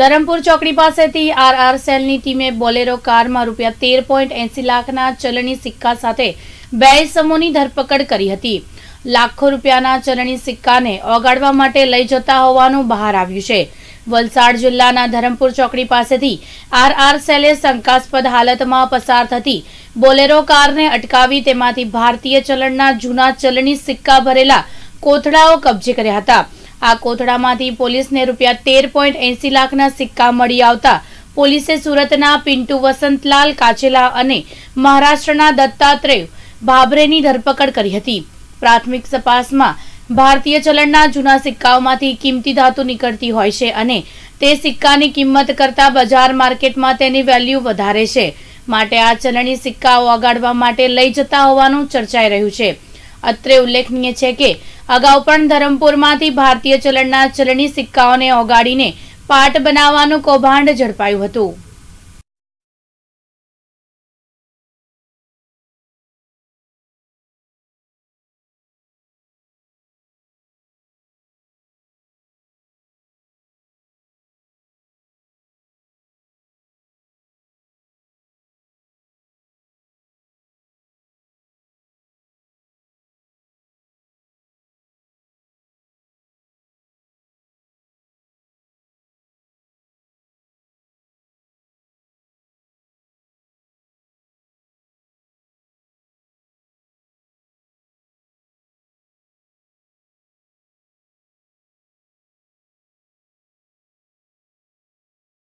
ધરમપુર ચોકડી પાસેથી આરઆર સેલની ટીમે બોલેરો કારમાં રૂપિયા તેર પોઈન્ટ એંસી લાખના ચલણી સિક્કા સાથે બે સમૂહની ધરપકડ કરી હતી લાખો રૂપિયાના ચલણી સિક્કાને ઓગાડવા માટે લઈ જતા હોવાનું બહાર આવ્યું છે વલસાડ જિલ્લાના ધરમપુર ચોકડી પાસેથી આરઆર સેલે શંકાસ્પદ હાલતમાં પસાર થતી બોલેરો કારને અટકાવી તેમાંથી ભારતીય ચલણના જૂના ચલણી સિક્કા ભરેલા કોથળાઓ કબજે કર્યા હતા આ કોથળામાંથી પોલીસને રૂપિયા તેર પોઈન્ટ એંસી લાખના સિક્કા મળી આવતા પોલીસે સુરતના પિન્ટુ વસંતલાલ કાચેલા અને મહારાષ્ટ્રના દત્તાત્રેય ભાભરેની ધરપકડ કરી હતી પ્રાથમિક તપાસમાં ભારતીય ચલણના જૂના સિક્કાઓમાંથી કિંમતી ધાતુ નીકળતી હોય છે અને તે સિક્કાની કિંમત કરતાં બજાર માર્કેટમાં તેની વેલ્યુ વધારે છે માટે આ ચલણી સિક્કાઓ ઓગાળવા માટે લઈ જતા હોવાનું ચર્ચાઈ રહ્યું છે અત્રે ઉલ્લેખનીય છે કે અગાઉ પણ ધરમપુરમાંથી ભારતીય ચલણના ચલણી સિક્કાઓને ઓગાડીને પાટ બનાવવાનું કૌભાંડ ઝડપાયું હતું